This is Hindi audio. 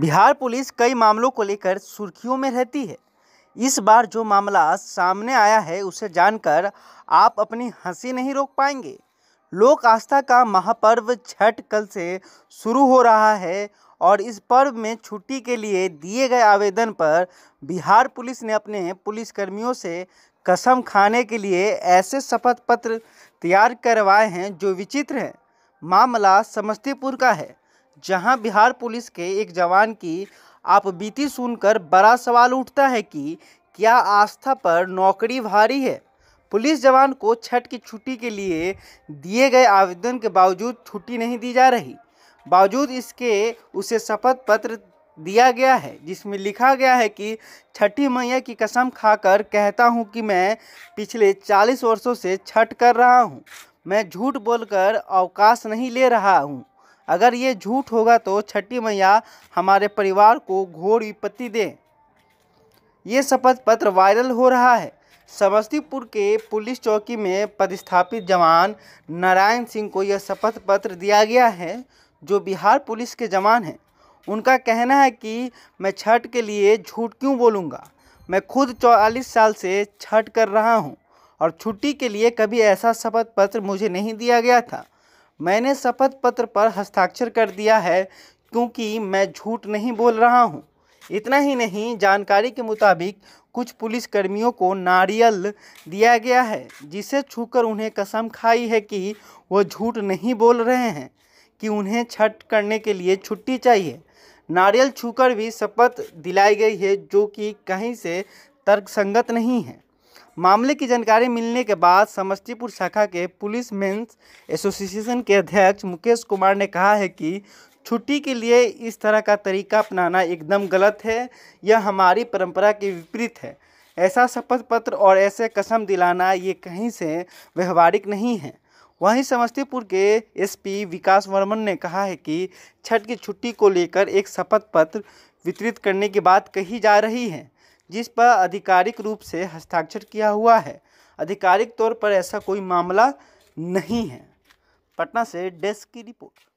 बिहार पुलिस कई मामलों को लेकर सुर्खियों में रहती है इस बार जो मामला सामने आया है उसे जानकर आप अपनी हंसी नहीं रोक पाएंगे लोक आस्था का महापर्व छठ कल से शुरू हो रहा है और इस पर्व में छुट्टी के लिए दिए गए आवेदन पर बिहार पुलिस ने अपने पुलिसकर्मियों से कसम खाने के लिए ऐसे शपथ पत्र तैयार करवाए हैं जो विचित्र हैं मामला समस्तीपुर का है जहां बिहार पुलिस के एक जवान की आप बीती सुनकर बड़ा सवाल उठता है कि क्या आस्था पर नौकरी भारी है पुलिस जवान को छठ की छुट्टी के लिए दिए गए आवेदन के बावजूद छुट्टी नहीं दी जा रही बावजूद इसके उसे शपथ पत्र दिया गया है जिसमें लिखा गया है कि छठी मैया की कसम खाकर कहता हूं कि मैं पिछले 40 वर्षों से छठ कर रहा हूं मैं झूठ बोलकर अवकाश नहीं ले रहा हूं अगर ये झूठ होगा तो छठी मैया हमारे परिवार को घोर विपत्ति दे ये शपथ पत्र वायरल हो रहा है समस्तीपुर के पुलिस चौकी में पदस्थापित जवान नारायण सिंह को यह शपथ पत्र दिया गया है जो बिहार पुलिस के जवान हैं उनका कहना है कि मैं छठ के लिए झूठ क्यों बोलूँगा मैं खुद चौवालीस साल से छठ कर रहा हूँ और छुट्टी के लिए कभी ऐसा शपथ पत्र मुझे नहीं दिया गया था मैंने शपथ पत्र पर हस्ताक्षर कर दिया है क्योंकि मैं झूठ नहीं बोल रहा हूँ इतना ही नहीं जानकारी के मुताबिक कुछ पुलिसकर्मियों को नारियल दिया गया है जिसे छूकर उन्हें कसम खाई है कि वो झूठ नहीं बोल रहे हैं कि उन्हें छठ करने के लिए छुट्टी चाहिए नारियल छूकर भी शपथ दिलाई गई है जो कि कहीं से तर्कसंगत नहीं है मामले की जानकारी मिलने के बाद समस्तीपुर शाखा के पुलिस मेंस एसोसिएशन के अध्यक्ष मुकेश कुमार ने कहा है कि छुट्टी के लिए इस तरह का तरीका अपनाना एकदम गलत है यह हमारी परंपरा के विपरीत है ऐसा शपथ पत्र और ऐसे कसम दिलाना ये कहीं से व्यवहारिक नहीं है वहीं समस्तीपुर के एसपी विकास वर्मन ने कहा है कि छठ की छुट्टी को लेकर एक शपथ पत्र वितरित करने की बात कही जा रही है जिस पर आधिकारिक रूप से हस्ताक्षर किया हुआ है आधिकारिक तौर पर ऐसा कोई मामला नहीं है पटना से डेस्क की रिपोर्ट